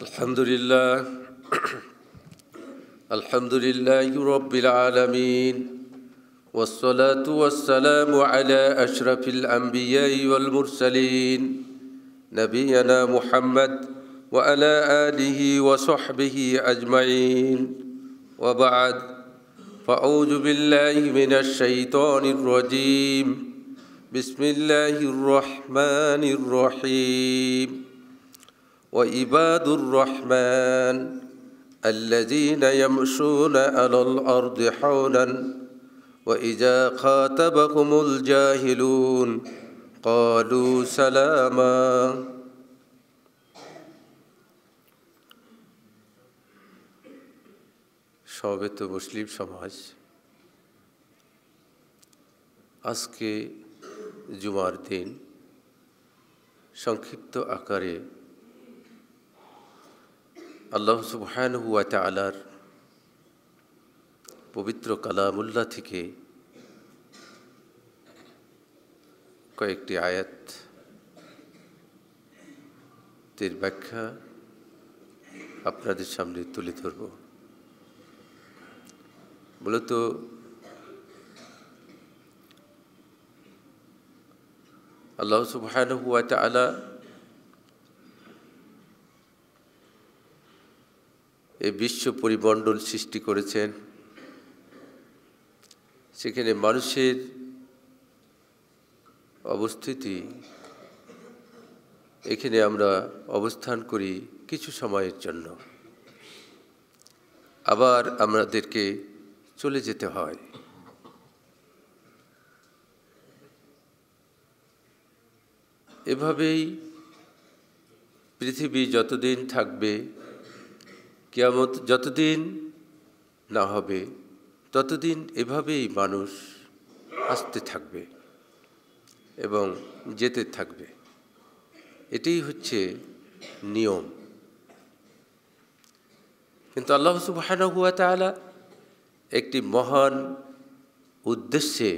الحمد لله الحمد لله رب العالمين والصلاة والسلام على أشرف الأنبياء والمرسلين نبينا محمد وعلى آله وصحبه أجمعين وبعد فأعوذ بالله من الشيطان الرجيم بسم الله الرحمن الرحيم وعباد الرحمن الذين يمشون على الأرض حولا وإذا خاتبهم الجاهلون قالوا سلاما সমবেত মুসলিম সমাজ আজকে জুমার দিন সংক্ষিপ্ত আকারে আল্লাহ হুয়া তালার পবিত্র কালামুল্লা থেকে কয়েকটি আয়াত তের ব্যাখ্যা আপনাদের সামনে তুলে ধরব মূলত আল্লাহ হুয়া তালা এই বিশ্ব পরিমণ্ডল সৃষ্টি করেছেন সেখানে মানুষের অবস্থিতি এখানে আমরা অবস্থান করি কিছু সময়ের জন্য আবার আমাদেরকে চলে যেতে হয় এভাবেই পৃথিবী যতদিন থাকবে কেয়ামত যতদিন না হবে ততদিন এভাবেই মানুষ আসতে থাকবে এবং যেতে থাকবে এটাই হচ্ছে নিয়ম কিন্তু আল্লাহ সুবাহানহুয়া তালা একটি মহান উদ্দেশ্যে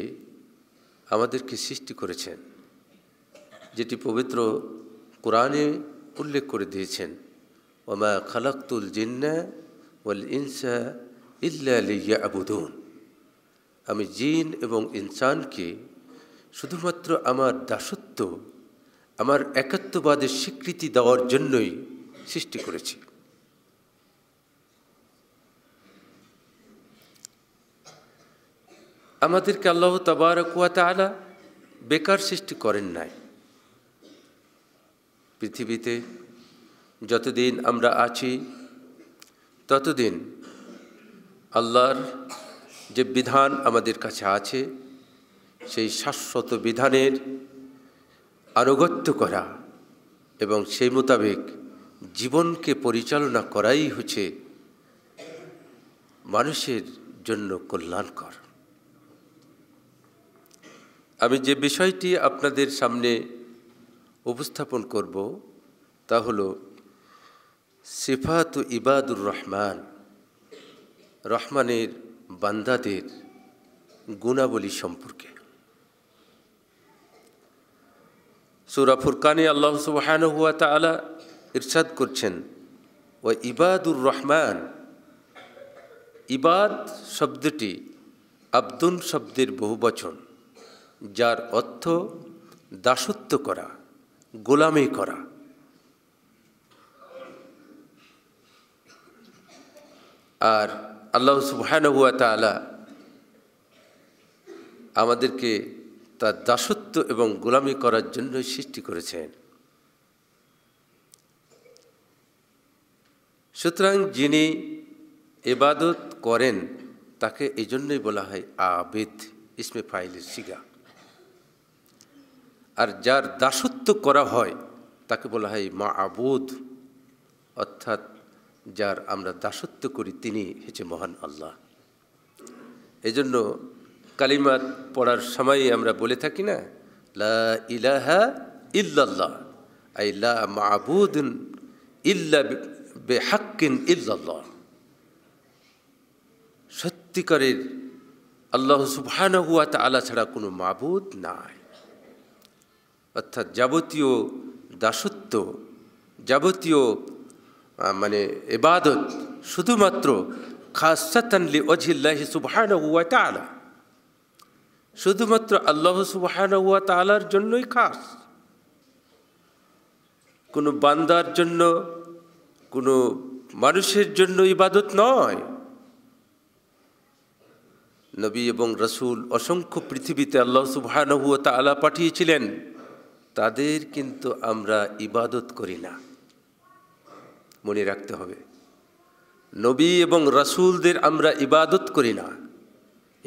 আমাদেরকে সৃষ্টি করেছেন যেটি পবিত্র কোরআনে উল্লেখ করে দিয়েছেন ওমা খালাক্তুল জিন্না ওয়াল ইনসা ইল্লা লিয়া আবুদুন আমি জিন এবং ইনসানকে শুধুমাত্র আমার দাসত্ব আমার একাত্মবাদের স্বীকৃতি দেওয়ার জন্যই সৃষ্টি করেছি আমাদেরকে আল্লাহ তবারকুয়া আলা বেকার সৃষ্টি করেন নাই পৃথিবীতে যতদিন আমরা আছি ততদিন আল্লাহর যে বিধান আমাদের কাছে আছে সেই শাশ্বত বিধানের আনুগত্য করা এবং সেই মোতাবেক জীবনকে পরিচালনা করাই হচ্ছে মানুষের জন্য কল্যাণকর আমি যে বিষয়টি আপনাদের সামনে উপস্থাপন করব তা হলো সিফাত ইবাদুর রহমান রহমানের বান্দাদের গুণাবলী সম্পর্কে সুরা ফুরকানি আল্লাহ সুবাহান হুয়া তালা ইরশাদ করছেন ও ইবাদুর রহমান ইবাদ শব্দটি আব্দুন শব্দের বহু বচন যার অর্থ দাসত্ব করা গোলামি করা আর আল্লাহ সুবাহানহুয়া তালা আমাদেরকে তার দাসত্ব এবং গোলামি করার জন্য সৃষ্টি করেছেন সুতরাং যিনি এবাদত করেন তাকে এই জন্যই বলা হয় আবেদ ইসমে ফাইলের শিগা আর যার দাসত্ব করা হয় তাকে বলা হয় মা আবুদ অর্থাৎ যার আমরা দাসত্ব করি তিনি হচ্ছে মহান আল্লাহ এজন্য কালিমাত পড়ার সময় আমরা বলে থাকি না লা ইলাহা ইল্লাল্লাহ আই লা মাবুদুন ইল্লা বে হাক্কিন ইল্লাল্লাহ সত্যিকারের আল্লাহ সুবহান হুয়া তালা ছাড়া কোনো মাবুদ নাই অর্থাৎ যাবতীয় দাসত্ব যাবতীয় মানে এবাদত শুধুমাত্র খাসি অজিল্লাহি সুবাহান হুয়া তালা শুধুমাত্র আল্লাহ সুবাহান হুয়া তালার জন্যই খাস কোনো বান্দার জন্য কোনো মানুষের জন্য ইবাদত নয় নবী এবং রসুল অসংখ্য পৃথিবীতে আল্লাহ সুবাহান হুয়া তালা পাঠিয়েছিলেন তাদের কিন্তু আমরা ইবাদত করি না মনে রাখতে হবে নবী এবং রাসুলদের আমরা ইবাদত করি না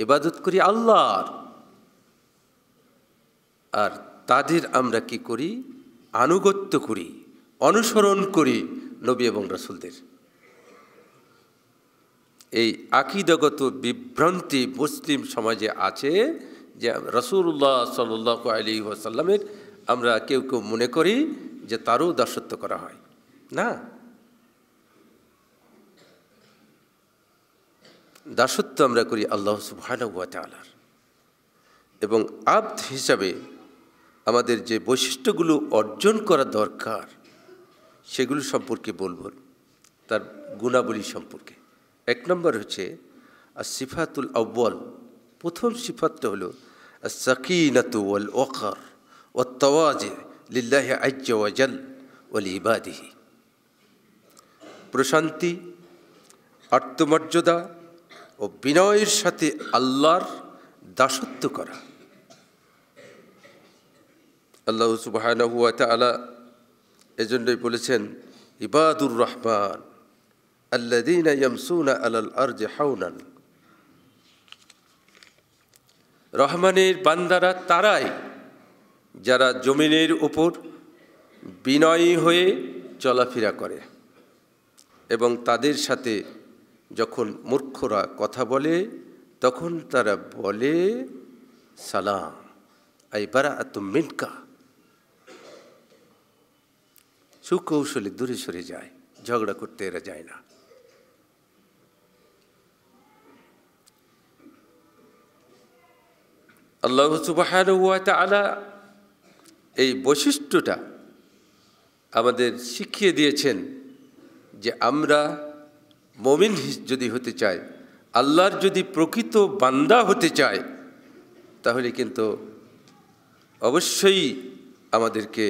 ইবাদত করি আল্লাহর আর তাদের আমরা কি করি আনুগত্য করি অনুসরণ করি নবী এবং রাসুলদের এই আকিদগত বিভ্রান্তি মুসলিম সমাজে আছে যে রসুল্লাহ সাল আলী ওয়াসাল্লামের আমরা কেউ কেউ মনে করি যে তারও দাসত্ব করা হয় না দাসত্ব আমরা করি আল্লাহ সুবাহানবাতালার এবং আব্দ হিসাবে আমাদের যে বৈশিষ্ট্যগুলো অর্জন করা দরকার সেগুলো সম্পর্কে বলব তার গুণাবলী সম্পর্কে এক নম্বর হচ্ছে আর সিফাতুল আব্বল প্রথম সিফাতটা হল সাকিনাতু ওয়াল ও তওয়াজে লিল্লাহ আজ্জল ওল ইবাদিহি প্রশান্তি আত্মমর্যাদা ও বিনয়ের সাথে আল্লাহর দাসত্ব করা আল্লাহ সুবাহানহুয়া তালা এজন্যই বলেছেন ইবাদুর রহমান আল্লাদিন ইয়ামসুনা আলাল আর হাউনান রহমানের বান্দারা তারাই যারা জমিনের উপর বিনয়ী হয়ে চলাফেরা করে এবং তাদের সাথে যখন মূর্খরা কথা বলে তখন তারা বলে সালাম আই বারা এত মিনকা সুকৌশলে দূরে সরে যায় ঝগড়া করতে এরা যায় না আল্লাহ সুবাহান আলা এই বৈশিষ্ট্যটা আমাদের শিখিয়ে দিয়েছেন যে আমরা মমিন যদি হতে চায় আল্লাহর যদি প্রকৃত বান্দা হতে চায় তাহলে কিন্তু অবশ্যই আমাদেরকে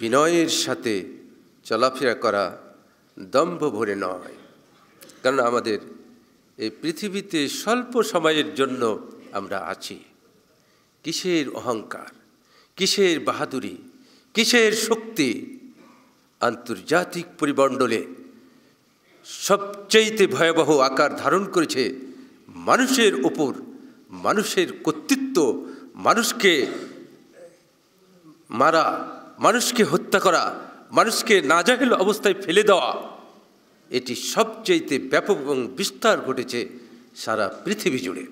বিনয়ের সাথে চলাফেরা করা দম্ভ ভরে নয় কারণ আমাদের এই পৃথিবীতে স্বল্প সময়ের জন্য আমরা আছি কিসের অহংকার কিসের বাহাদুরি কিসের শক্তি আন্তর্জাতিক পরিমণ্ডলে সবচেয়েতে ভয়াবহ আকার ধারণ করেছে মানুষের ওপর মানুষের কর্তৃত্ব মানুষকে মারা মানুষকে হত্যা করা মানুষকে নাজাহেল অবস্থায় ফেলে দেওয়া এটি সবচেয়েতে ব্যাপক এবং বিস্তার ঘটেছে সারা পৃথিবী জুড়ে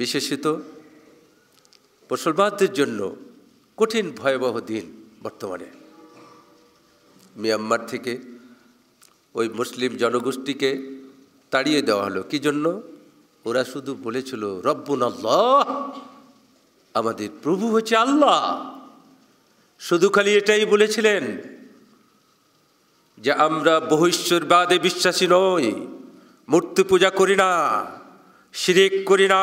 বিশেষত মুসলমানদের জন্য কঠিন ভয়াবহ দিন বর্তমানে মিয়ানমার থেকে ওই মুসলিম জনগোষ্ঠীকে তাড়িয়ে দেওয়া হলো কি জন্য ওরা শুধু বলেছিল রব্বুন আল্লাহ আমাদের প্রভু হচ্ছে আল্লাহ শুধু খালি এটাই বলেছিলেন যে আমরা বাদে বিশ্বাসী নই মূর্তি পূজা করি না শিরিক করি না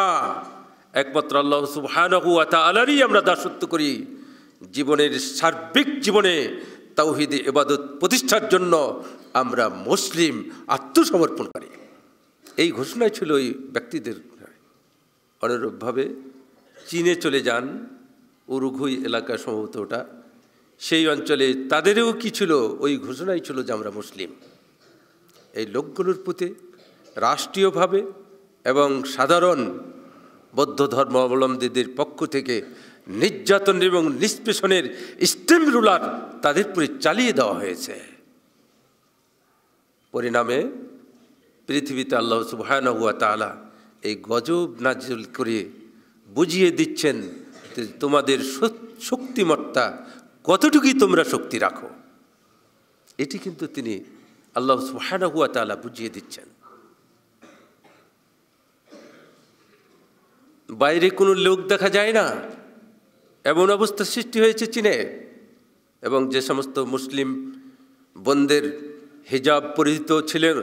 একমাত্র আল্লাহ সুবহানহু আলারই আমরা দাসত্ব করি জীবনের সার্বিক জীবনে তাওহিদে এবাদত প্রতিষ্ঠার জন্য আমরা মুসলিম আত্মসমর্পণ করি এই ঘোষণাই ছিল ওই ব্যক্তিদের অনুরূপভাবে চীনে চলে যান উরুঘুই এলাকা সম্ভবত ওটা সেই অঞ্চলে তাদেরও কি ছিল ওই ঘোষণাই ছিল যে আমরা মুসলিম এই লোকগুলোর প্রতি রাষ্ট্রীয়ভাবে এবং সাধারণ বৌদ্ধ ধর্মাবলম্বীদের পক্ষ থেকে নির্যাতন এবং নিষ্পেষণের স্টেম রুলার তাদের উপরে চালিয়ে দেওয়া হয়েছে পরিণামে পৃথিবীতে আল্লাহ সুবাহানা হুয়া তালা এই গজব নাজুল করে বুঝিয়ে দিচ্ছেন তোমাদের শক্তিমত্তা কতটুকুই তোমরা শক্তি রাখো এটি কিন্তু তিনি আল্লাহ সুহানা হুয়া তালা বুঝিয়ে দিচ্ছেন বাইরে কোনো লোক দেখা যায় না এমন অবস্থা সৃষ্টি হয়েছে চীনে এবং যে সমস্ত মুসলিম বন্ধের হিজাব পরিহিত ছিলেন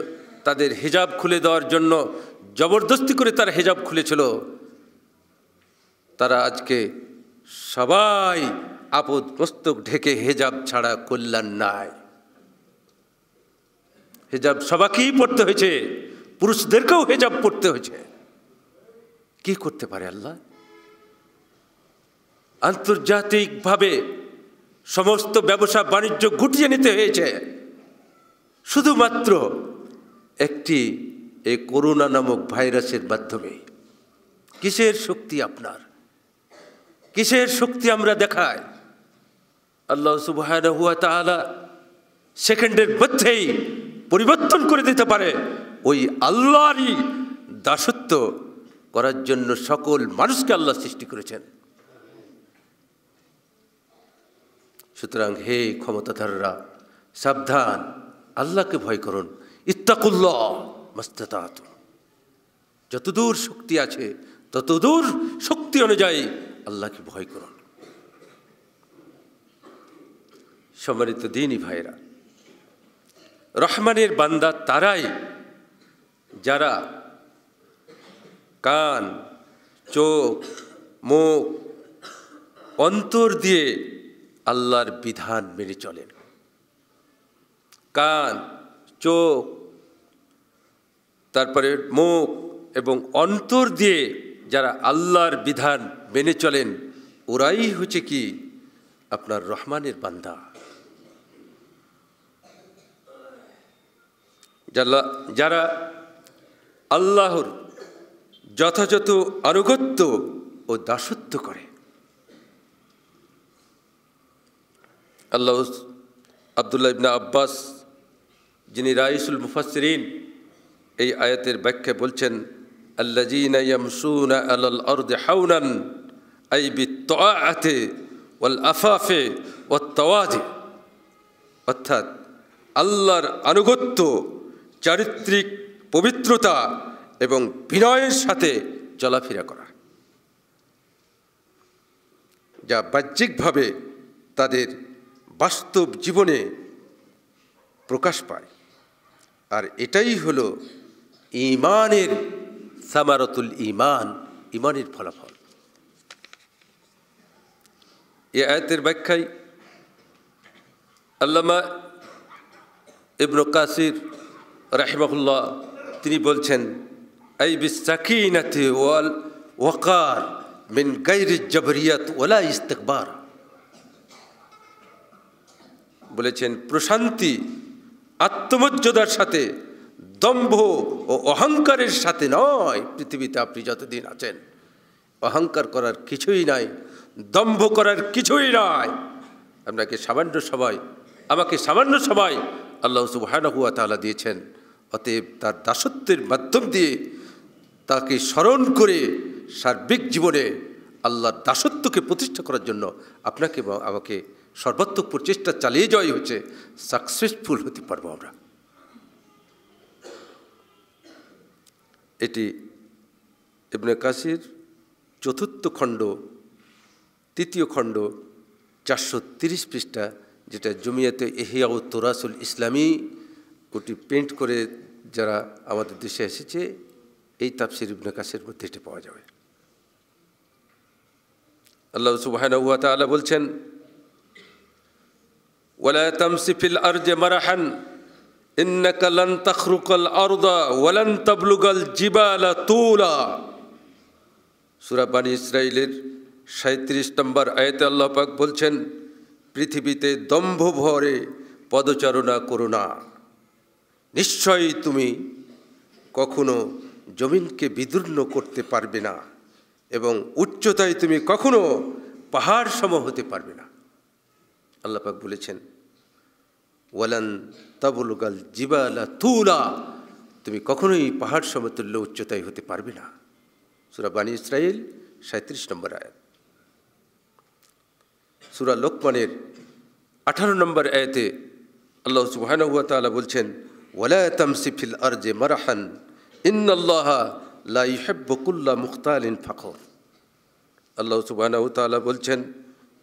তাদের হিজাব খুলে দেওয়ার জন্য জবরদস্তি করে তার হিজাব খুলেছিল তারা আজকে সবাই আপদ মস্তক ঢেকে হেজাব ছাড়া কল্যাণ নাই হেজাব সবাকেই পড়তে হয়েছে পুরুষদেরকেও হেজাব পড়তে হয়েছে কি করতে পারে আল্লাহ আন্তর্জাতিকভাবে সমস্ত ব্যবসা বাণিজ্য গুটিয়ে নিতে হয়েছে শুধুমাত্র একটি এই করোনা নামক ভাইরাসের মাধ্যমে কিসের শক্তি আপনার কিসের শক্তি আমরা দেখাই আল্লাহ সুবাহ হুয়া তাহলা সেকেন্ডের মধ্যেই পরিবর্তন করে দিতে পারে ওই আল্লাহরই দাসত্ব করার জন্য সকল মানুষকে আল্লাহ সৃষ্টি করেছেন সুতরাং হে ক্ষমতাধাররা সাবধান আল্লাহকে ভয় করুন ইত্তাকুল্লাহ মাস্তাত যতদূর শক্তি আছে ততদূর শক্তি অনুযায়ী আল্লাহকে ভয় করুন সম্মানিত দিনই ভাইরা রহমানের বান্দা তারাই যারা কান চোখ মুখ অন্তর দিয়ে আল্লাহর বিধান মেনে চলেন কান চোখ তারপরে মুখ এবং অন্তর দিয়ে যারা আল্লাহর বিধান মেনে চলেন ওরাই হচ্ছে কি আপনার রহমানের বান্দা যারা আল্লাহর যথাযথ আনুগত্য ও দাসত্ব করে আল্লাহ আবদুল্লাহ ইবনা আব্বাস যিনি রাইসুল মুফাসরিন এই আয়াতের ব্যাখ্যা বলছেন আল্লাজিনা হাউনান বি অর্থাৎ আল্লাহর আনুগত্য চারিত্রিক পবিত্রতা এবং বিনয়ের সাথে চলাফেরা করা যা বাহ্যিকভাবে তাদের বাস্তব জীবনে প্রকাশ পায় আর এটাই হল ইমানের সামারতুল ইমান ইমানের ফলাফল এ আয়তের ব্যাখ্যাই আল্লামা ইবন কাসির রাহেমাহুল্লাহ তিনি বলছেন এই বিসাকিনাতে ওয়াল ওয়াকার মিন গাইর জবরিয়াত ওলা ইস্তেকবার বলেছেন প্রশান্তি আত্মমর্যাদার সাথে দম্ভ ও অহংকারের সাথে নয় পৃথিবীতে আপনি যতদিন আছেন অহংকার করার কিছুই নাই দম্ভ করার কিছুই নাই আপনাকে সামান্য সবাই আমাকে সামান্য সবাই আল্লাহ সুবাহানহুয়া তালা দিয়েছেন অতএব তার দাসত্বের মাধ্যম দিয়ে তাকে স্মরণ করে সার্বিক জীবনে আল্লাহর দাসত্বকে প্রতিষ্ঠা করার জন্য আপনাকে আমাকে সর্বাত্মক প্রচেষ্টা চালিয়ে যাওয়াই হচ্ছে সাকসেসফুল হতে পারবো আমরা এটি ইবনে কাশির চতুর্থ খণ্ড তৃতীয় খণ্ড চারশো তিরিশ পৃষ্ঠা যেটা জমিয়াতে এহিয়া ও তোরাসুল ইসলামী ওটি পেন্ট করে যারা আমাদের দেশে এসেছে এই তাপসির ইবনে কাশের মধ্যে এটা পাওয়া যাবে আল্লাহ সুবাহ বলছেন ولا تمس في الأرض مرحا إنك لن تخرق الأرض ولن تبلغ الجبال طولا সুরা বানী ইসরায়েলের সাঁত্রিশ নম্বর আয়তে আল্লাহ পাক বলছেন পৃথিবীতে দম্ভ ভরে পদচারণা করো না নিশ্চয়ই তুমি কখনো জমিনকে বিদূর্ণ করতে পারবে না এবং উচ্চতায় তুমি কখনো পাহাড় সম হতে পারবে না আল্লাপাক বলেছেন ওয়ালান গাল জিবালা তুলা তুমি কখনোই পাহাড় সমতুল্য উচ্চতায় হতে পারবে না সুরা বানি ইসরায়েল সাঁত্রিশ নম্বর আয়াত সুরা লোকমানের আঠারো নম্বর আয়তে আল্লাহ সুবাহানুয়া তালা বলছেন ওয়ালা আর আরজে মারাহান ইন ইন্নআল্লাহ লাইহেব্বকুল্লা মুখতালিন ফাখর আল্লাহ সুবাহানাউ তালা বলছেন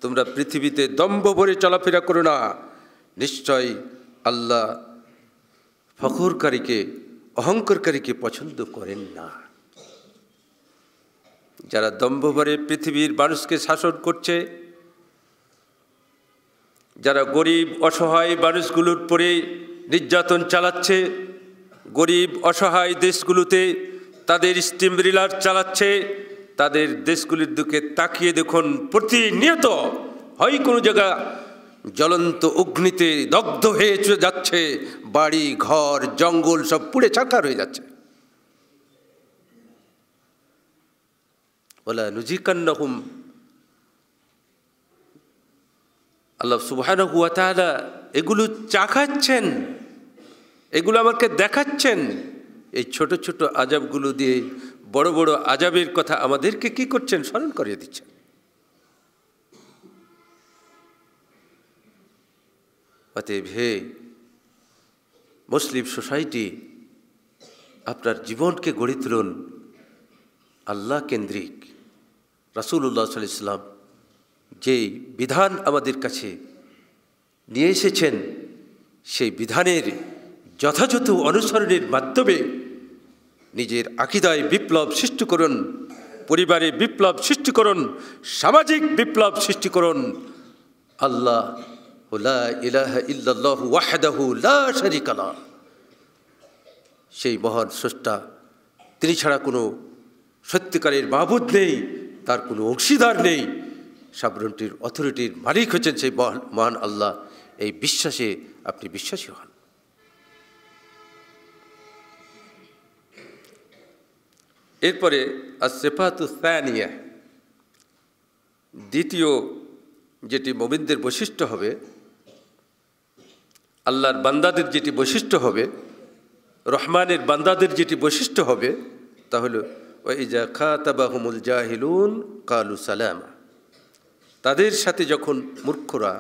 তোমরা পৃথিবীতে দম্ভ ভরে চলাফেরা করো না নিশ্চয় আল্লাহ ফখরকারীকে অহংকারকারীকে পছন্দ করেন না যারা দম্ভ ভরে পৃথিবীর মানুষকে শাসন করছে যারা গরিব অসহায় মানুষগুলোর পরে নির্যাতন চালাচ্ছে গরিব অসহায় দেশগুলোতে তাদের স্টিম রিলার চালাচ্ছে তাদের দেশগুলির দিকে তাকিয়ে দেখুন প্রতিনিয়ত হয় কোনো জায়গা জ্বলন্ত অগ্নিতে দগ্ধ হয়ে চলে যাচ্ছে বাড়ি ঘর জঙ্গল সব পুড়ে ছাকার হয়ে যাচ্ছে ওলা নুজিকান্নহুম আল্লাহ সুবাহানহুয়া তাহলা এগুলো চাখাচ্ছেন এগুলো আমাকে দেখাচ্ছেন এই ছোট ছোট আজাবগুলো দিয়ে বড় বড় আজাবের কথা আমাদেরকে কি করছেন স্মরণ করিয়ে দিচ্ছেন অতএব হে মুসলিম সোসাইটি আপনার জীবনকে গড়ে তুলুন আল্লাহ কেন্দ্রিক রাসুল্লাহ সাল্লাম যে বিধান আমাদের কাছে নিয়ে এসেছেন সেই বিধানের যথাযথ অনুসরণের মাধ্যমে নিজের আকিদায় বিপ্লব সৃষ্টি করুন পরিবারে বিপ্লব সৃষ্টি করুন সামাজিক বিপ্লব সৃষ্টি করুন আল্লাহ ইহদাহুলা সেই মহান স্রষ্টা তিনি ছাড়া কোনো সত্যিকারের মাহবুদ নেই তার কোনো অংশীদার নেই সাবরণটির অথরিটির মালিক হচ্ছেন সেই মহান আল্লাহ এই বিশ্বাসে আপনি বিশ্বাসী হন এরপরে আসেফাতুসানিয়া দ্বিতীয় যেটি মোবিনদের বৈশিষ্ট্য হবে আল্লাহর বান্দাদের যেটি বৈশিষ্ট্য হবে রহমানের বান্দাদের যেটি বৈশিষ্ট্য হবে তা হলো খা খাতাবাহুমুল জাহিলুন কালু সালামা তাদের সাথে যখন মূর্খরা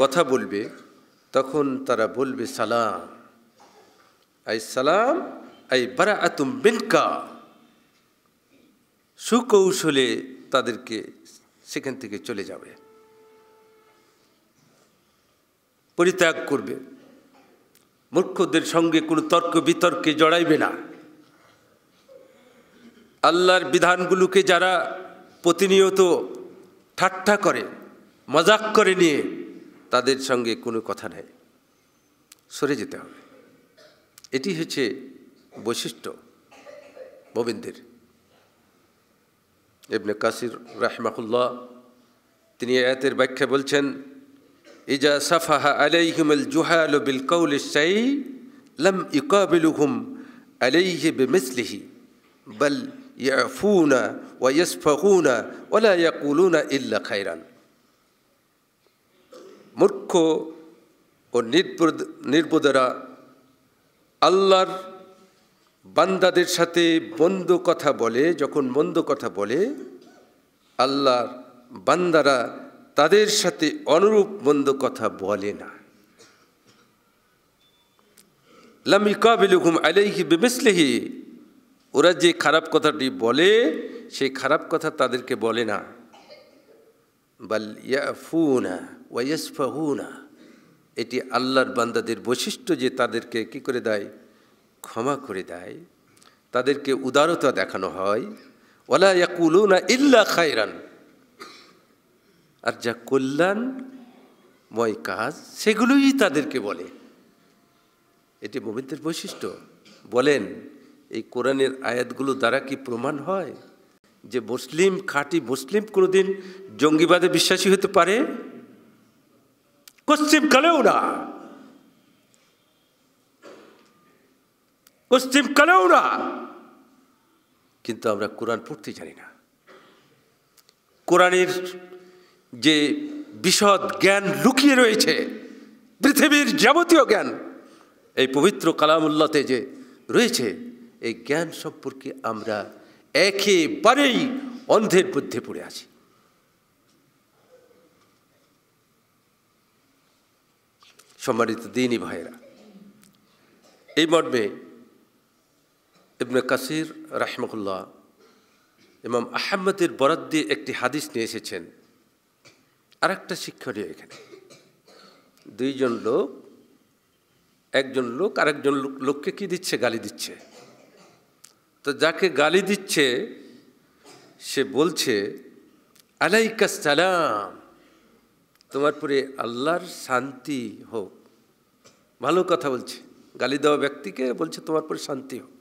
কথা বলবে তখন তারা বলবে সালাম আই সালাম এই বারা আতুম বেনকা সুকৌশলে তাদেরকে সেখান থেকে চলে যাবে পরিত্যাগ করবে মূর্খদের সঙ্গে কোনো তর্ক বিতর্কে জড়াইবে না আল্লাহর বিধানগুলোকে যারা প্রতিনিয়ত ঠাট্টা করে মজাক করে নিয়ে তাদের সঙ্গে কোনো কথা নেই সরে যেতে হবে এটি হচ্ছে বৈশিষ্ট্য মোবিনদের ইবনে কাসির রাহিমাহুল্লাহ তিনি আয়াতের ব্যাখ্যা বলছেন ইজা সাফাহা আলাইহিমুল জুহাল বিল কৌল সাই লাম ইকাবিলুহুম আলাইহি বিমিসলিহি বল يعفون ويسفهون ولا يقولون إلا خيرا মূর্খ ও নির্বোধেরা আল্লাহর বান্দাদের সাথে মন্দ কথা বলে যখন মন্দ কথা বলে আল্লাহর বান্দারা তাদের সাথে অনুরূপ মন্দ কথা বলে না লামি কাবিলুকুম আলাইহি বেমিসলিহি ওরা যে খারাপ কথাটি বলে সেই খারাপ কথা তাদেরকে বলে না বাল ইয়াফুনা না এটি আল্লাহর বান্দাদের বৈশিষ্ট্য যে তাদেরকে কি করে দেয় ক্ষমা করে দেয় তাদেরকে উদারতা দেখানো হয় ওলা ইয়াকুলু না ইল্লা খায়রান আর যা কল্যাণময় কাজ সেগুলোই তাদেরকে বলে এটি মোমিনদের বৈশিষ্ট্য বলেন এই কোরআনের আয়াতগুলো দ্বারা কি প্রমাণ হয় যে মুসলিম খাঁটি মুসলিম কোনোদিন জঙ্গিবাদে বিশ্বাসী হতে পারে কশ্চিম কালেও না পশ্চিম কালেও না কিন্তু আমরা কোরআন পড়তে জানি না কোরআনের যে বিশদ জ্ঞান লুকিয়ে রয়েছে পৃথিবীর যাবতীয় জ্ঞান এই পবিত্র কালামুল্লাতে যে রয়েছে এই জ্ঞান সম্পর্কে আমরা একেবারেই অন্ধের মধ্যে পড়ে আছি সম্মানিত দিনই ভাইয়েরা এই মর্মে ইবনে কাসির রাহমকুল্লাহ ইমাম আহম্মদের বরাদ দিয়ে একটি হাদিস নিয়ে এসেছেন আর একটা শিক্ষণীয় এখানে দুইজন লোক একজন লোক আরেকজন লোক লোককে কী দিচ্ছে গালি দিচ্ছে তো যাকে গালি দিচ্ছে সে বলছে আলাইকা সালাম তোমার পরে আল্লাহর শান্তি হোক ভালো কথা বলছে গালি দেওয়া ব্যক্তিকে বলছে তোমার পরে শান্তি হোক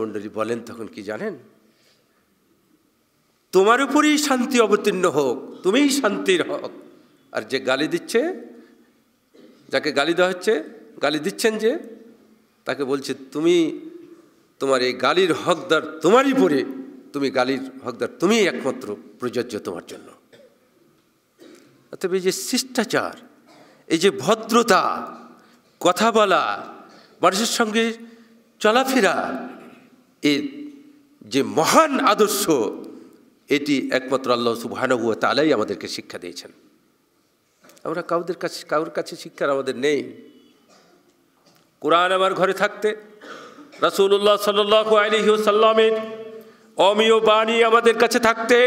মন্ডলী বলেন তখন কি জানেন তোমার উপরেই শান্তি অবতীর্ণ হোক তুমিই শান্তির হক আর যে গালি দিচ্ছে যাকে গালি দেওয়া হচ্ছে গালি দিচ্ছেন যে তাকে বলছে তুমি তোমার এই গালির হকদার তোমারই পরে তুমি গালির হকদার তুমি একমাত্র প্রযোজ্য তোমার জন্য অতএব এই যে শিষ্টাচার এই যে ভদ্রতা কথা বলা মানুষের সঙ্গে চলাফেরা এ যে মহান আদর্শ এটি একমাত্র আল্লাহ সুবাহানহুয়া তালাই আমাদেরকে শিক্ষা দিয়েছেন আমরা কাউদের কাছে কারোর কাছে শিক্ষার আমাদের নেই কোরআন আমার ঘরে থাকতে রাসুল্লাহ সাল্লিহসাল্লামের অমীয় বাণী আমাদের কাছে থাকতে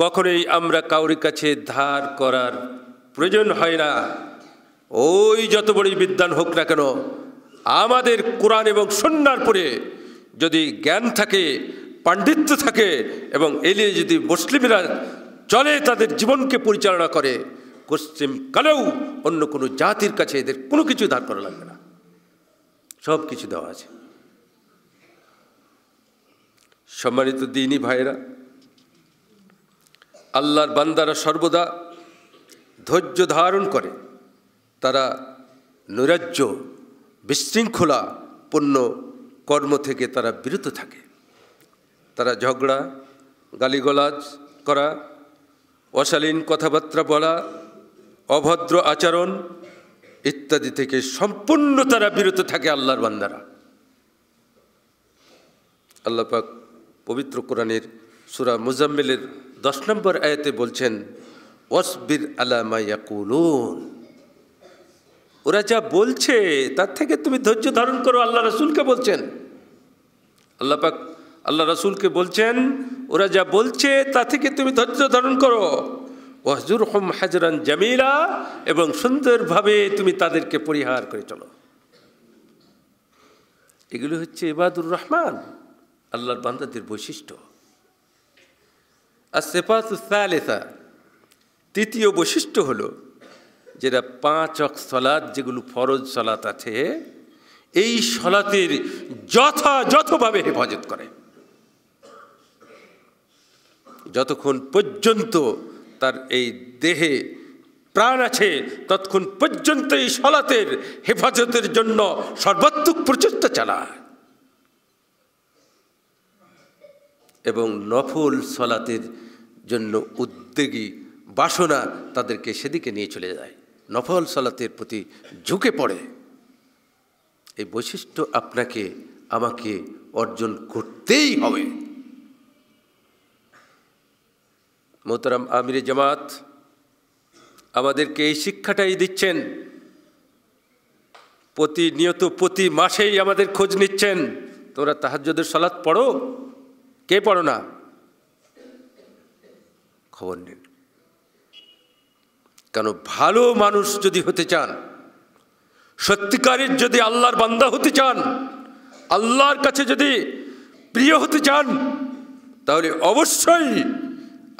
কখনোই আমরা কাউরি কাছে ধার করার প্রয়োজন হয় না ওই যত বড়ই বিদ্যান হোক না কেন আমাদের কোরআন এবং সন্ন্যার পরে যদি জ্ঞান থাকে পাণ্ডিত্য থাকে এবং এলিয়ে যদি মুসলিমরা চলে তাদের জীবনকে পরিচালনা করে পশ্চিম কালেও অন্য কোনো জাতির কাছে এদের কোনো কিছু ধার করা লাগবে না সব কিছু দেওয়া আছে সম্মানিত দিনই ভাইরা আল্লাহর বান্দারা সর্বদা ধৈর্য ধারণ করে তারা নৈরাজ্য বিশৃঙ্খলা পূর্ণ কর্ম থেকে তারা বিরত থাকে তারা ঝগড়া গালিগলাজ করা অশালীন কথাবার্তা বলা অভদ্র আচরণ ইত্যাদি থেকে সম্পূর্ণ তারা বিরত থাকে আল্লাহর বান্দারা পাক পবিত্র কোরআনের সুরা মুজাম্মেলের দশ নম্বর আয়াতে বলছেন ওয়াসবির আলামা ওরা যা বলছে তার থেকে তুমি ধৈর্য ধারণ করো আল্লাহ রসুলকে বলছেন আল্লাহ পাক আল্লাহ রসুলকে বলছেন ওরা যা বলছে তা থেকে তুমি ধৈর্য ধারণ করো ওয়াজুর হম হাজরান জামিরা এবং সুন্দরভাবে তুমি তাদেরকে পরিহার করে চলো এগুলো হচ্ছে এবাদুর রহমান আল্লাহর বান্দাদের বৈশিষ্ট্য আর সেফাত তৃতীয় বৈশিষ্ট্য হলো যেটা পাঁচ অক সলাদ যেগুলো ফরজ সলাত আছে এই সলাতের যথাযথভাবে হেফাজত করে যতক্ষণ পর্যন্ত তার এই দেহে প্রাণ আছে ততক্ষণ পর্যন্ত এই সলাতের হেফাজতের জন্য সর্বাত্মক প্রচেষ্টা চালায় এবং নফল সলাতের জন্য উদ্যোগী বাসনা তাদেরকে সেদিকে নিয়ে চলে যায় নফল সালাতের প্রতি ঝুঁকে পড়ে এই বৈশিষ্ট্য আপনাকে আমাকে অর্জন করতেই হবে মোহতারাম আমিরে জামাত আমাদেরকে এই শিক্ষাটাই দিচ্ছেন প্রতিনিয়ত প্রতি মাসেই আমাদের খোঁজ নিচ্ছেন তোমরা তাহাজ্যদের সলাৎ পড়ো কে পড়ো না খবর নিন কেন ভালো মানুষ যদি হতে চান সত্যিকারের যদি আল্লাহর বান্দা হতে চান আল্লাহর কাছে যদি প্রিয় হতে চান তাহলে অবশ্যই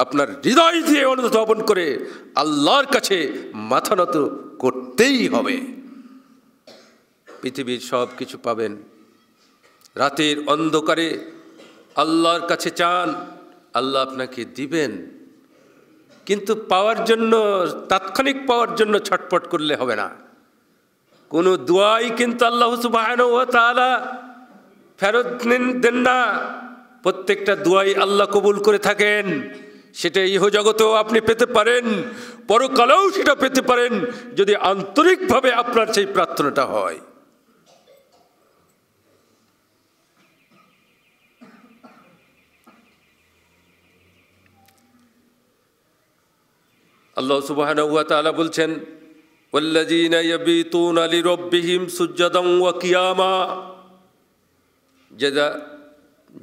আপনার হৃদয় দিয়ে অনুধাবন করে আল্লাহর কাছে মাথা নত করতেই হবে পৃথিবীর সব কিছু পাবেন রাতের অন্ধকারে আল্লাহর কাছে চান আল্লাহ আপনাকে দিবেন কিন্তু পাওয়ার জন্য তাৎক্ষণিক পাওয়ার জন্য ছটপট করলে হবে না কোনো দোয়াই কিন্তু আল্লাহ সুবাহন ও তালা ফেরত দেন না প্রত্যেকটা দোয়াই আল্লাহ কবুল করে থাকেন সেটা ইহ জগতেও আপনি পেতে পারেন পরকালেও সেটা পেতে পারেন যদি আন্তরিকভাবে আপনার সেই প্রার্থনাটা হয় আল্লাহ সুবাহান তালা বলছেন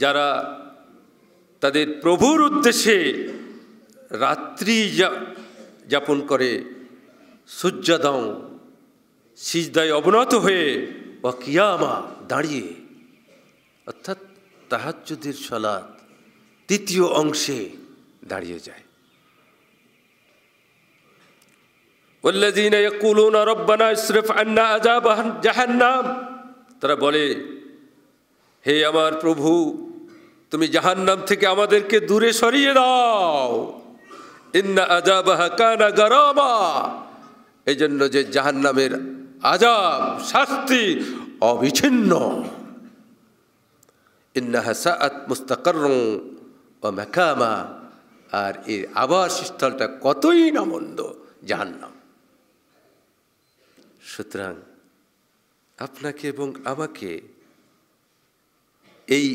যারা তাদের প্রভুর উদ্দেশ্যে রাত্রি যাপন করে সূর্যাদং সিজদায় অবনত হয়ে ওয়াকিয়ামা কিয়ামা দাঁড়িয়ে অর্থাৎ তাহাজুদের সলাৎ তৃতীয় অংশে দাঁড়িয়ে যায় জাহান্নাম তারা বলে হে আমার প্রভু তুমি জাহান্নাম থেকে আমাদেরকে দূরে সরিয়ে দাও ইন্না আজাবাহা এই জন্য যে জাহান্নামের আজাব শাস্তি অবিচ্ছিন্ন ইন্না ও আর এর আবাসস্থলটা কতই না মন্দ জাহান্নাম সুতরাং আপনাকে এবং আমাকে এই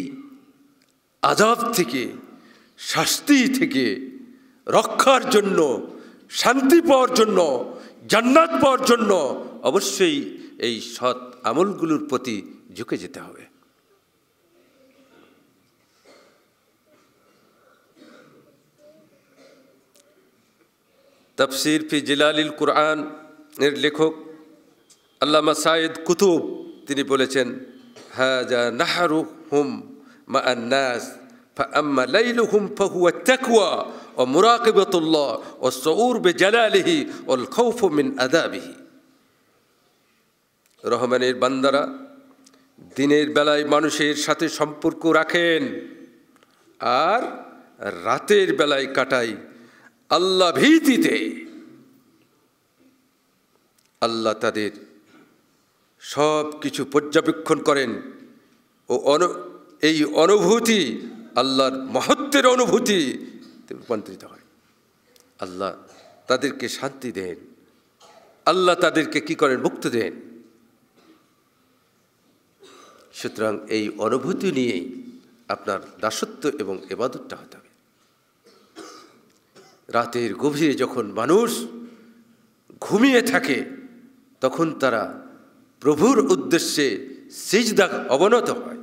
আজাব থেকে শাস্তি থেকে রক্ষার জন্য শান্তি পাওয়ার জন্য জান্নাত পাওয়ার জন্য অবশ্যই এই সৎ আমলগুলোর প্রতি ঝুঁকে যেতে হবে তফসির ফি জিলালিল কুরআন এর লেখক আল্লামা সাইদ কুতুব তিনি বলেছেন হাজা নাহারু হুম মা আন্নাস فأما ليلهم فهو التقوى ومراقبة الله والشعور بجلاله والخوف من عذابه রহমানের বান্দারা দিনের বেলায় মানুষের সাথে সম্পর্ক রাখেন আর রাতের বেলায় কাটাই আল্লাহ ভীতিতে আল্লাহ তাদের সব কিছু পর্যবেক্ষণ করেন ও অনু এই অনুভূতি আল্লাহর মহত্বের অনুভূতি রূপান্তরিত হয় আল্লাহ তাদেরকে শান্তি দেন আল্লাহ তাদেরকে কি করেন মুক্ত দেন সুতরাং এই অনুভূতি নিয়েই আপনার দাসত্ব এবং এবাদতটা হতে হবে রাতের গভীরে যখন মানুষ ঘুমিয়ে থাকে তখন তারা প্রভুর উদ্দেশ্যে সিজদা অবনত হয়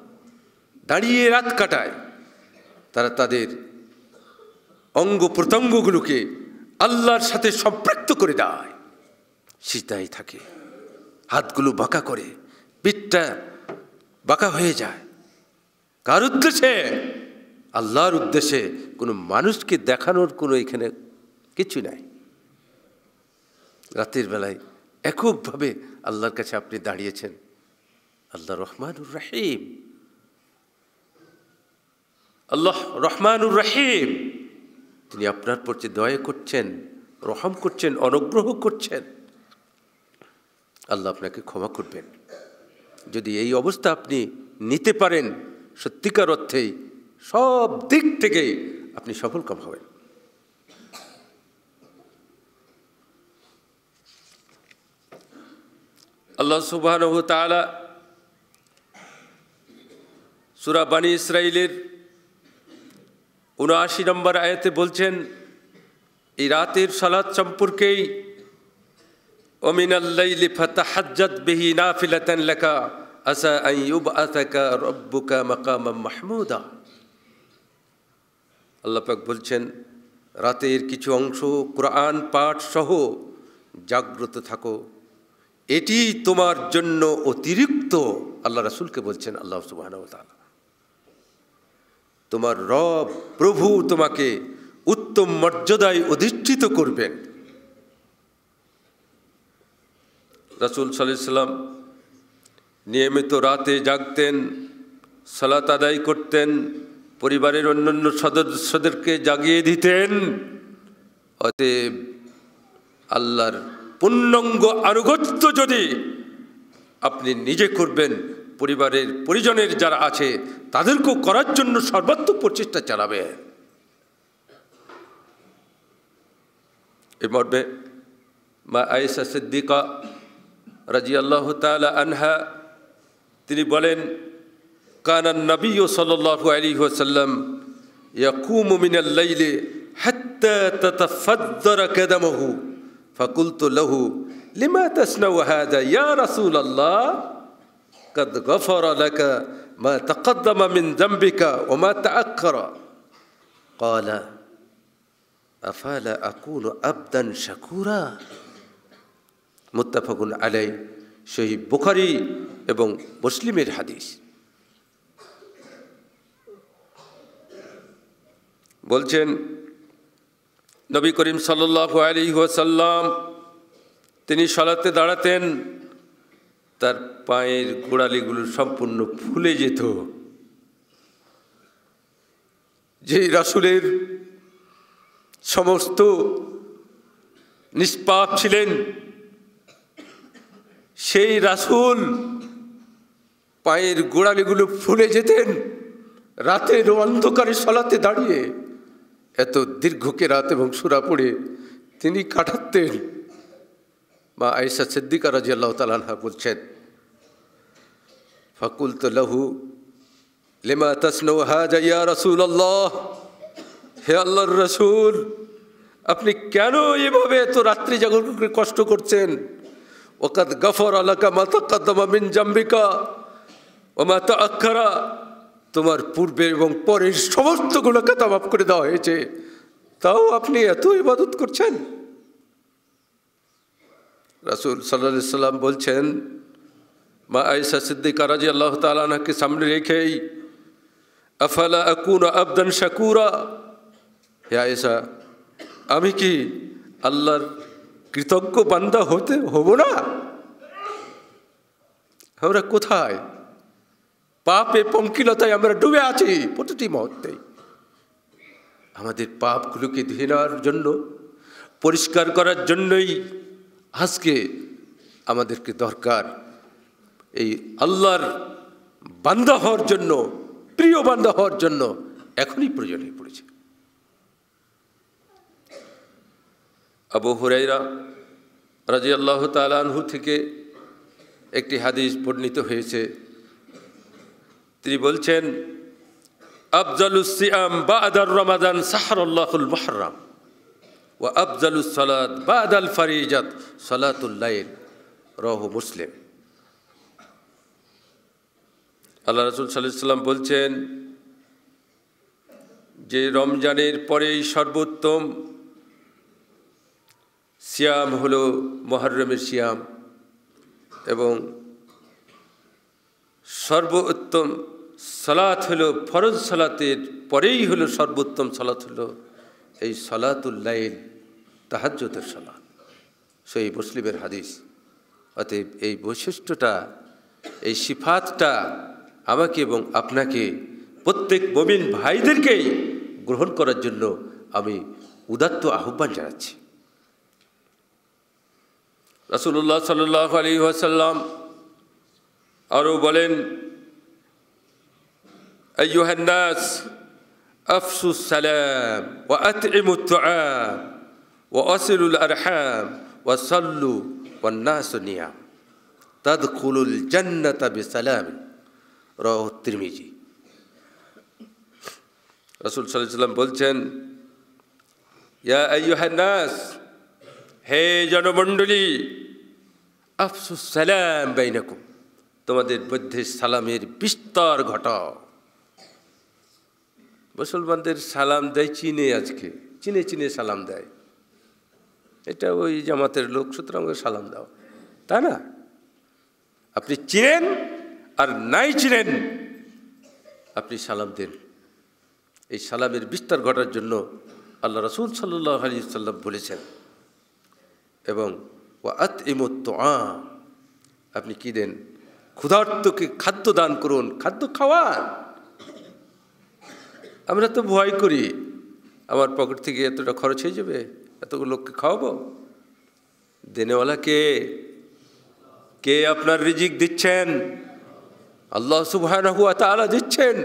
দাঁড়িয়ে রাত কাটায় তারা তাদের অঙ্গ প্রত্যঙ্গগুলোকে আল্লাহর সাথে সম্পৃক্ত করে দেয় সিজদায় থাকে হাতগুলো বাঁকা করে পিঠটা বাঁকা হয়ে যায় কার উদ্দেশ্যে আল্লাহর উদ্দেশ্যে কোনো মানুষকে দেখানোর কোনো এখানে কিছু নাই রাতের বেলায় এককভাবে আল্লাহর কাছে আপনি দাঁড়িয়েছেন আল্লাহ রহমানুর রাহিম আল্লাহ রহমানুর রাহিম তিনি আপনার প্রতি দয়া করছেন রহম করছেন অনুগ্রহ করছেন আল্লাহ আপনাকে ক্ষমা করবেন যদি এই অবস্থা আপনি নিতে পারেন সত্যিকার অর্থেই সব দিক থেকে আপনি সফল হবেন আল্লাহ সুবাহ তালা সুরাবানী ইসরায়েলের উনআশি নম্বর আয়াতে বলছেন এই রাতের সালাদ সম্পর্কেই অমিন আল্লাইলি ফাতাহাজ্জাত আসা রব্বুকা মাহমুদা আল্লাপাক বলছেন রাতের কিছু অংশ কোরআন পাঠ সহ জাগ্রত থাকো এটি তোমার জন্য অতিরিক্ত আল্লাহ রাসুলকে বলছেন আল্লাহ সুবাহ তোমার রব প্রভু তোমাকে উত্তম মর্যাদায় অধিষ্ঠিত করবেন রাসুল সাল্লাম নিয়মিত রাতে জাগতেন সালাত আদায় করতেন পরিবারের অন্যান্য সদস্যদেরকে জাগিয়ে দিতেন অতএব আল্লাহর পূর্ণঙ্গ আনুগত্য যদি আপনি নিজে করবেন পরিবারের পরিজনের যারা আছে তাদেরকেও করার জন্য সর্বাত্মক প্রচেষ্টা চালাবে এ মর্মে মা আয়েশা সিদ্দিকা রাজি আল্লাহ তালা আনহা তিনি বলেন কানান নবী ও সাল্লু আলী ওসাল্লাম ইয়াকুম মিনাল্লাইলে হাত্তা তাতাফাদ্দারা কেদামহু فقلت له لما تصنع هذا يا رسول الله قد غفر لك ما تقدم من ذنبك وما تأخر قال أفلا أكون أبدا شكورا متفق عليه شيء بخاري ابن مسلم الحديث বলছেন নবী করিম সাল্লাহ আলী ওয়াসাল্লাম তিনি সলাতে দাঁড়াতেন তার পায়ের গোড়ালিগুলো সম্পূর্ণ ফুলে যেত যে রাসুলের সমস্ত নিষ্পাপ ছিলেন সেই রাসুল পায়ের গোড়ালিগুলো ফুলে যেতেন রাতের অন্ধকারে সলাতে দাঁড়িয়ে এত দীর্ঘকে রাত এবং সুরা পড়ে তিনি কাটাতেন বা আয়েশা সিদ্দিকা রাজি আল্লাহ তালহা বলছেন ফকুল তো লহু লেমা তসনৌ হা ইয়া রসুল আল্লাহ হে আল্লাহর রসুল আপনি কেন এভাবে এত রাত্রি জাগরণ কষ্ট করছেন ওকাত গফর আলাকা মাতাকাদ্দমা মিন জাম্বিকা ও মাতা আক্ষরা তোমার পূর্বে এবং পরের সমস্ত গুলোকে তামাপ করে দেওয়া হয়েছে তাও আপনি এত ইবাদত করছেন রাসুল সাল্লা সাল্লাম বলছেন মা আয়সা সিদ্দিক রাজি আল্লাহ তালাকে সামনে রেখেই আফালা আকুন আবদান শাকুরা হে আয়েসা আমি কি আল্লাহর কৃতজ্ঞ বান্দা হতে হব না আমরা কোথায় পাপে পঙ্কিলতায় আমরা ডুবে আছি প্রতিটি মুহূর্তে আমাদের পাপগুলোকে ধুয়ে নেওয়ার জন্য পরিষ্কার করার জন্যই আজকে আমাদেরকে দরকার এই আল্লাহর বান্দা হওয়ার জন্য প্রিয় বান্দা হওয়ার জন্য এখনই প্রয়োজন হয়ে পড়েছে আবু হুরাইরা রাজি আল্লাহ তালানহু থেকে একটি হাদিস বর্ণিত হয়েছে তিনি বলছেন আফজালুসিয়াম বা আদার রমাদান সাহারুল্লাহুল মহরাম ও আফজালুসলাদ বা আদাল ফারিজাত সালাতুল্লাইন রহ মুসলিম আল্লাহ রসুল সাল্লাম বলছেন যে রমজানের পরেই সর্বোত্তম সিয়াম হল মহরমের সিয়াম এবং সর্বোত্তম সালাত হল ফরজ সালাতের পরেই হলো সর্বোত্তম সলাত হল এই সালাতুল্লাইল তাহাজ্যতের সলাত সেই মুসলিমের হাদিস অতএব এই বৈশিষ্ট্যটা এই সিফাতটা আমাকে এবং আপনাকে প্রত্যেক বমিন ভাইদেরকেই গ্রহণ করার জন্য আমি উদাত্ত আহ্বান জানাচ্ছি রাসুল্লাহ সাল্লাহ আলী আসাল্লাম আরও বলেন أيها الناس أفسوا السلام وأطعموا الطعام وأصلوا الأرحام وصلوا والناس نيام تدخلوا الجنة بسلام رواه الترمذي رسول صلى الله عليه وسلم বলছেন يا أيها الناس হে জনমণ্ডলী أفسوا السلام بينكم তোমাদের মধ্যে সালামের বিস্তর ঘটাও মুসলমানদের সালাম দেয় চীনে আজকে চিনে চিনে সালাম দেয় এটা ওই জামাতের লোক সুতরাং সালাম দাও তাই না আপনি চিনেন আর নাই চিনেন আপনি সালাম দেন এই সালামের বিস্তার ঘটার জন্য আল্লাহ রসুল সাল্লাহ আলী সাল্লাম বলেছেন এবং ও আত ইমত আপনি কি দেন ক্ষুধার্তকে খাদ্য দান করুন খাদ্য খাওয়ান আমরা তো ভয় করি আমার পকেট থেকে এতটা খরচ হয়ে যাবে এতগুলো লোককে খাওয়াবো দিনেওয়ালা কে কে আপনার রিজিক দিচ্ছেন আল্লাহ সুবাহ তালা দিচ্ছেন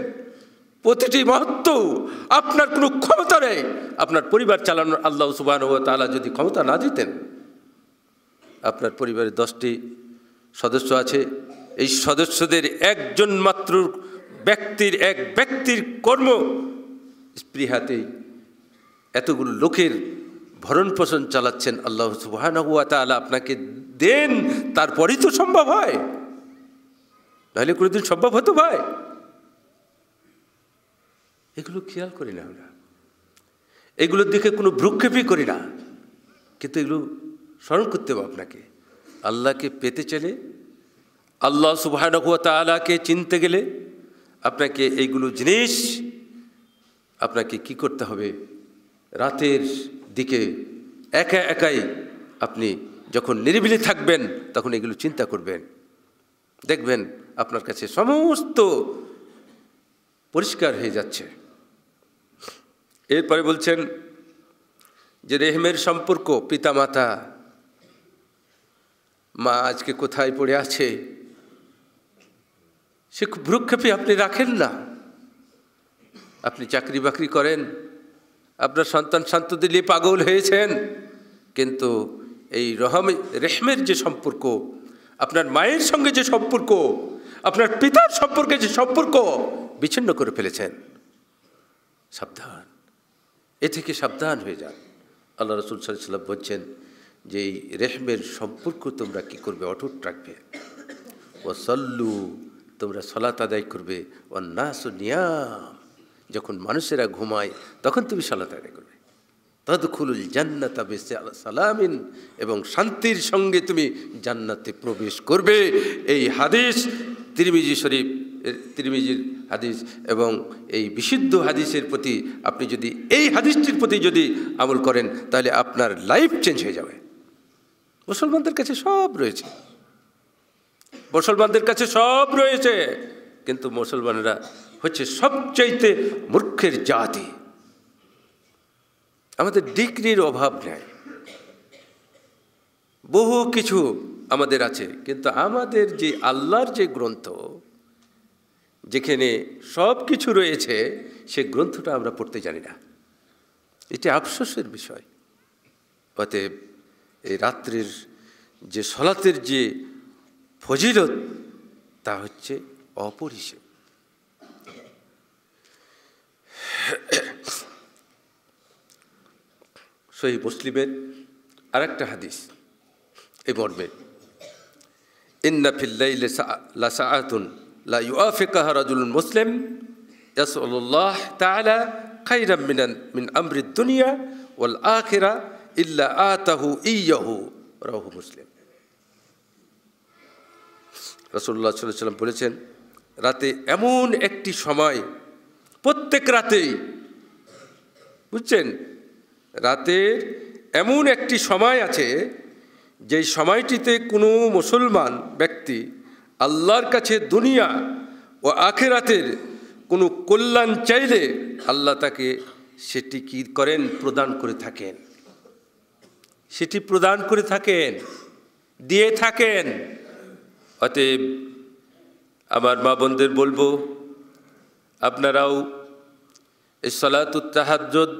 প্রতিটি মহত্ব আপনার কোনো ক্ষমতা নেই আপনার পরিবার চালানোর আল্লাহ সুবাহ তালা যদি ক্ষমতা না দিতেন আপনার পরিবারের দশটি সদস্য আছে এই সদস্যদের একজন মাত্র ব্যক্তির এক ব্যক্তির কর্ম স্পৃহাতে এতগুলো লোকের ভরণ পোষণ চালাচ্ছেন আল্লাহ সুবাহানহুয়া তালা আপনাকে দেন তারপরেই তো সম্ভব হয় নাহলে দিন সম্ভব হতো ভাই এগুলো খেয়াল করি না আমরা এগুলোর দিকে কোনো ভ্রুক্ষেপই করি না কিন্তু এগুলো স্মরণ করতে হবে আপনাকে আল্লাহকে পেতে চলে আল্লাহ সুবাহানকুয়া তালাকে চিনতে গেলে আপনাকে এইগুলো জিনিস আপনাকে কি করতে হবে রাতের দিকে একা একাই আপনি যখন নিরিবিলি থাকবেন তখন এগুলো চিন্তা করবেন দেখবেন আপনার কাছে সমস্ত পরিষ্কার হয়ে যাচ্ছে এরপরে বলছেন যে রেহমের সম্পর্ক পিতামাতা মা আজকে কোথায় পড়ে আছে সে ভ্রুক্ষেপে আপনি রাখেন না আপনি চাকরি বাকরি করেন আপনার সন্তান সন্ততি নিয়ে পাগল হয়েছেন কিন্তু এই রহম রেহমের যে সম্পর্ক আপনার মায়ের সঙ্গে যে সম্পর্ক আপনার পিতার সম্পর্কে যে সম্পর্ক বিচ্ছিন্ন করে ফেলেছেন সাবধান এ থেকে সাবধান হয়ে যান আল্লাহ রসুল সাল্লাম বলছেন যে এই রেহমের সম্পর্ক তোমরা কী করবে অটুট রাখবে সল্লু তোমরা সলাত আদায় করবে অন্যাস নিয়াম যখন মানুষেরা ঘুমায় তখন তুমি সলাত আদায় করবে তদখুলুল জান্নাত সালামিন এবং শান্তির সঙ্গে তুমি জান্নাতে প্রবেশ করবে এই হাদিস ত্রিমিজি শরীফ ত্রিমিজির হাদিস এবং এই বিশুদ্ধ হাদিসের প্রতি আপনি যদি এই হাদিসটির প্রতি যদি আমল করেন তাহলে আপনার লাইফ চেঞ্জ হয়ে যাবে মুসলমানদের কাছে সব রয়েছে মুসলমানদের কাছে সব রয়েছে কিন্তু মুসলমানরা হচ্ছে সবচাইতে মূর্খের জাতি আমাদের ডিগ্রির অভাব নেই বহু কিছু আমাদের আছে কিন্তু আমাদের যে আল্লাহর যে গ্রন্থ যেখানে সব কিছু রয়েছে সে গ্রন্থটা আমরা পড়তে জানি না এটি আফসোসের বিষয় অতএব এই রাত্রির যে সলাতের যে ফজিলত তা হচ্ছে অপরিসীম সহি মুসলিমের একটা হাদিস এই মর্মে ইন্না ফিল্লাইলে লা সাআতুন লা ইউআফিকাহা রাজুলুন মুসলিম ইয়াসআলুল্লাহ তাআলা খাইরাম মিনান মিন আমরিদ দুনিয়া ওয়াল আখিরা ইল্লা আতাহু ইয়াহু রাহু মুসলিম রসুল্লাহ সাল্লাম বলেছেন রাতে এমন একটি সময় প্রত্যেক রাতেই বুঝছেন রাতের এমন একটি সময় আছে যেই সময়টিতে কোনো মুসলমান ব্যক্তি আল্লাহর কাছে দুনিয়া ও আখেরাতের কোনো কল্যাণ চাইলে আল্লাহ তাকে সেটি কি করেন প্রদান করে থাকেন সেটি প্রদান করে থাকেন দিয়ে থাকেন অতএব আমার মা বোনদের বলবো আপনারাও এই সলাতুল সলাতুত্তাহাজ্জদ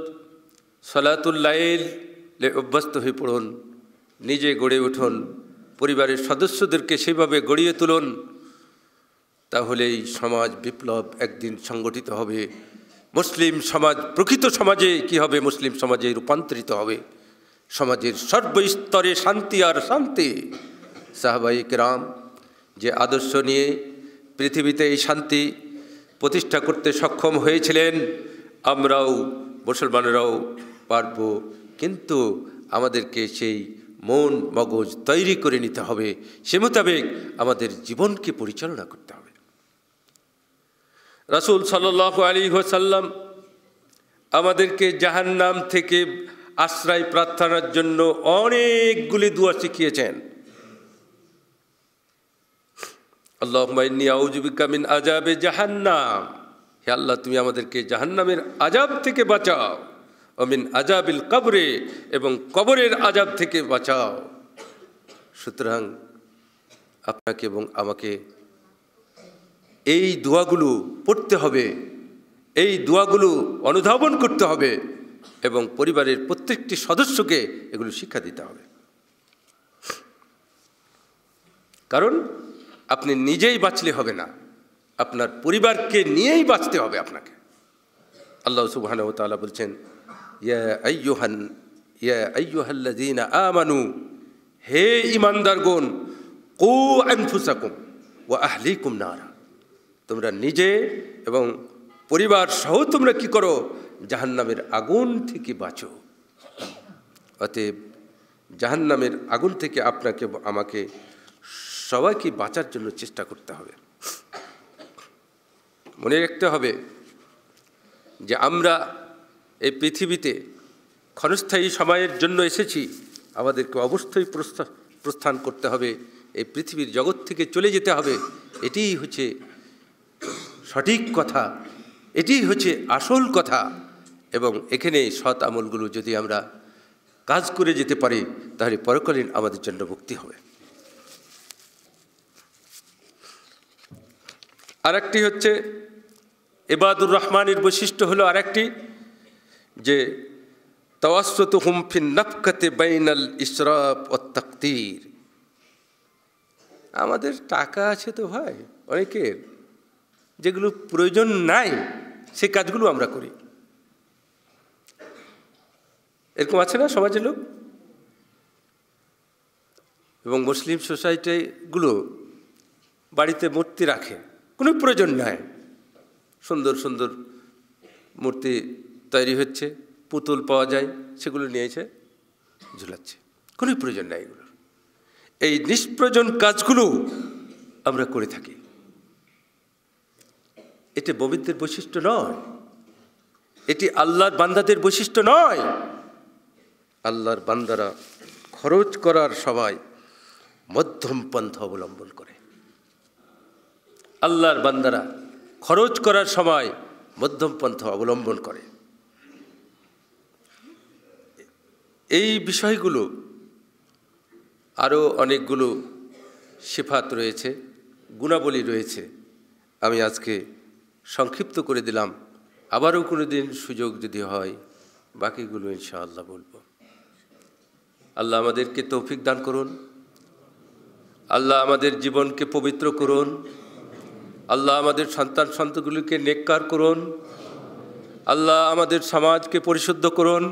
সলাতুল্লাইল অভ্যস্ত হয়ে পড়ুন নিজে গড়ে উঠুন পরিবারের সদস্যদেরকে সেভাবে গড়িয়ে তুলুন তাহলেই সমাজ বিপ্লব একদিন সংগঠিত হবে মুসলিম সমাজ প্রকৃত সমাজে কি হবে মুসলিম সমাজে রূপান্তরিত হবে সমাজের সর্বস্তরে শান্তি আর শান্তি সাহবাহিক রাম যে আদর্শ নিয়ে পৃথিবীতে এই শান্তি প্রতিষ্ঠা করতে সক্ষম হয়েছিলেন আমরাও মুসলমানরাও পারব কিন্তু আমাদেরকে সেই মন মগজ তৈরি করে নিতে হবে সে মোতাবেক আমাদের জীবনকে পরিচালনা করতে হবে রাসুল সাল আলী হোসাল্লাম আমাদেরকে জাহান্নাম থেকে আশ্রয় প্রার্থনার জন্য অনেকগুলি দোয়া শিখিয়েছেন আল্লাহ ইন্নি আউজুবিকা মিন আজাবে জাহান্নাম হে আল্লাহ তুমি আমাদেরকে জাহান্নামের আজাব থেকে বাঁচাও অমিন আজাবিল কবরে এবং কবরের আজাব থেকে বাঁচাও সুতরাং আপনাকে এবং আমাকে এই দোয়াগুলো পড়তে হবে এই দোয়াগুলো অনুধাবন করতে হবে এবং পরিবারের প্রত্যেকটি সদস্যকে এগুলো শিক্ষা দিতে হবে কারণ আপনি নিজেই বাঁচলে হবে না আপনার পরিবারকে নিয়েই বাঁচতে হবে আপনাকে আল্লাহ সুবাহান তালা বলছেন আমানু হে ইমানদারগণ কু আনফুসাকুম ও আহলি কুমনারা তোমরা নিজে এবং পরিবার সহ তোমরা কি করো জাহান্নামের আগুন থেকে বাঁচো অতএব জাহান্নামের আগুন থেকে আপনাকে আমাকে সবাইকে বাঁচার জন্য চেষ্টা করতে হবে মনে রাখতে হবে যে আমরা এই পৃথিবীতে ক্ষণস্থায়ী সময়ের জন্য এসেছি আমাদেরকে অবশ্যই প্রস্থান করতে হবে এই পৃথিবীর জগৎ থেকে চলে যেতে হবে এটিই হচ্ছে সঠিক কথা এটিই হচ্ছে আসল কথা এবং এখানে সৎ আমলগুলো যদি আমরা কাজ করে যেতে পারি তাহলে পরকালীন আমাদের জন্য মুক্তি হবে আরেকটি হচ্ছে এবাদুর রহমানের বৈশিষ্ট্য হলো আরেকটি যে তওয়াসত হুমফিন নফকাতে বাইনাল ইসরাফ ও তক্তির আমাদের টাকা আছে তো ভাই অনেকের যেগুলো প্রয়োজন নাই সে কাজগুলো আমরা করি এরকম আছে না সমাজের লোক এবং মুসলিম সোসাইটিগুলো বাড়িতে মূর্তি রাখে কোনো প্রয়োজন নাই সুন্দর সুন্দর মূর্তি তৈরি হচ্ছে পুতুল পাওয়া যায় সেগুলো নিয়ে এসে ঝুলাচ্ছে কোনো প্রয়োজন নাই এগুলোর এই নিষ্প্রয়োজন কাজগুলো আমরা করে থাকি এটি ববিত্রের বৈশিষ্ট্য নয় এটি আল্লাহর বান্দাদের বৈশিষ্ট্য নয় আল্লাহর বান্দারা খরচ করার সবাই মধ্যম পন্থা অবলম্বন করে আল্লাহর বান্দারা খরচ করার সময় মধ্যম পন্থা অবলম্বন করে এই বিষয়গুলো আরও অনেকগুলো সিফাত রয়েছে গুণাবলী রয়েছে আমি আজকে সংক্ষিপ্ত করে দিলাম আবারও কোনো দিন সুযোগ যদি হয় বাকিগুলো ইনশাআল্লাহ বলবো আল্লাহ আমাদেরকে তৌফিক দান করুন আল্লাহ আমাদের জীবনকে পবিত্র করুন আল্লাহ আমাদের সন্তান সন্তগুলিকে নেককার করুন আল্লাহ আমাদের সমাজকে পরিশুদ্ধ করুন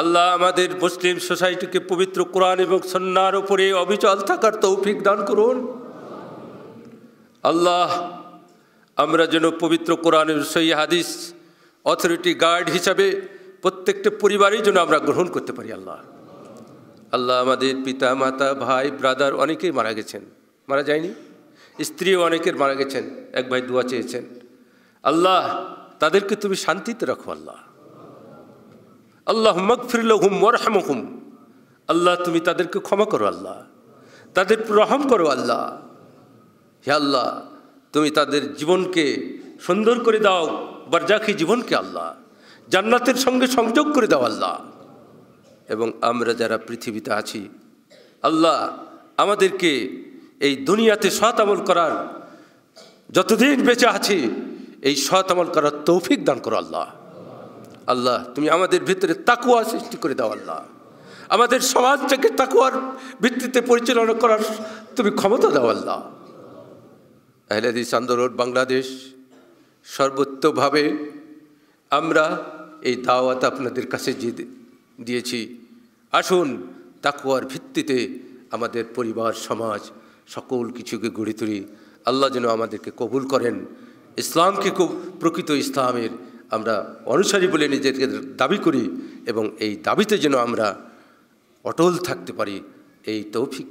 আল্লাহ আমাদের মুসলিম সোসাইটিকে পবিত্র কোরআন এবং সন্ন্যার উপরে অবিচল থাকার তৌফিক দান করুন আল্লাহ আমরা যেন পবিত্র কোরআনের সই হাদিস অথরিটি গার্ড হিসাবে প্রত্যেকটা পরিবারেই যেন আমরা গ্রহণ করতে পারি আল্লাহ আল্লাহ আমাদের পিতা মাতা ভাই ব্রাদার অনেকেই মারা গেছেন মারা যায়নি স্ত্রী অনেকের মারা গেছেন এক ভাই দোয়া চেয়েছেন আল্লাহ তাদেরকে তুমি শান্তিতে রাখো আল্লাহ আল্লাহ মকফিরুল হুম মরহাম হুম আল্লাহ তুমি তাদেরকে ক্ষমা করো আল্লাহ তাদের রহম করো আল্লাহ হে আল্লাহ তুমি তাদের জীবনকে সুন্দর করে দাও বারজাখি জীবনকে আল্লাহ জান্নাতের সঙ্গে সংযোগ করে দাও আল্লাহ এবং আমরা যারা পৃথিবীতে আছি আল্লাহ আমাদেরকে এই দুনিয়াতে সৎ আমল করার যতদিন বেঁচে আছি এই সৎ আমল করার তৌফিক দান করো আল্লাহ আল্লাহ তুমি আমাদের ভিতরে তাকুয়া সৃষ্টি করে দাও আল্লাহ আমাদের সমাজটাকে তাকুয়ার ভিত্তিতে পরিচালনা করার তুমি ক্ষমতা দাও আল্লাহ আহলাদিস আন্দোলন বাংলাদেশ সর্বোত্তভাবে আমরা এই দাওয়াত আপনাদের কাছে দিয়েছি আসুন তাকুয়ার ভিত্তিতে আমাদের পরিবার সমাজ সকল কিছুকে গড়ে তুলি আল্লাহ যেন আমাদেরকে কবুল করেন ইসলামকে খুব প্রকৃত ইসলামের আমরা অনুসারী বলে নিজেকে দাবি করি এবং এই দাবিতে যেন আমরা অটল থাকতে পারি এই তৌফিক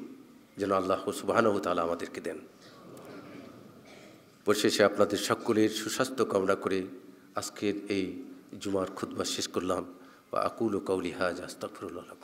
যেন আল্লাহ সুবাহানহ তালা আমাদেরকে দেন পরিশেষে আপনাদের সকলের সুস্বাস্থ্য কামনা করে আজকের এই জুমার খুদ্ শেষ করলাম বা আকুল ও কৌলিহাজ আস্তাকফরুল্লাহ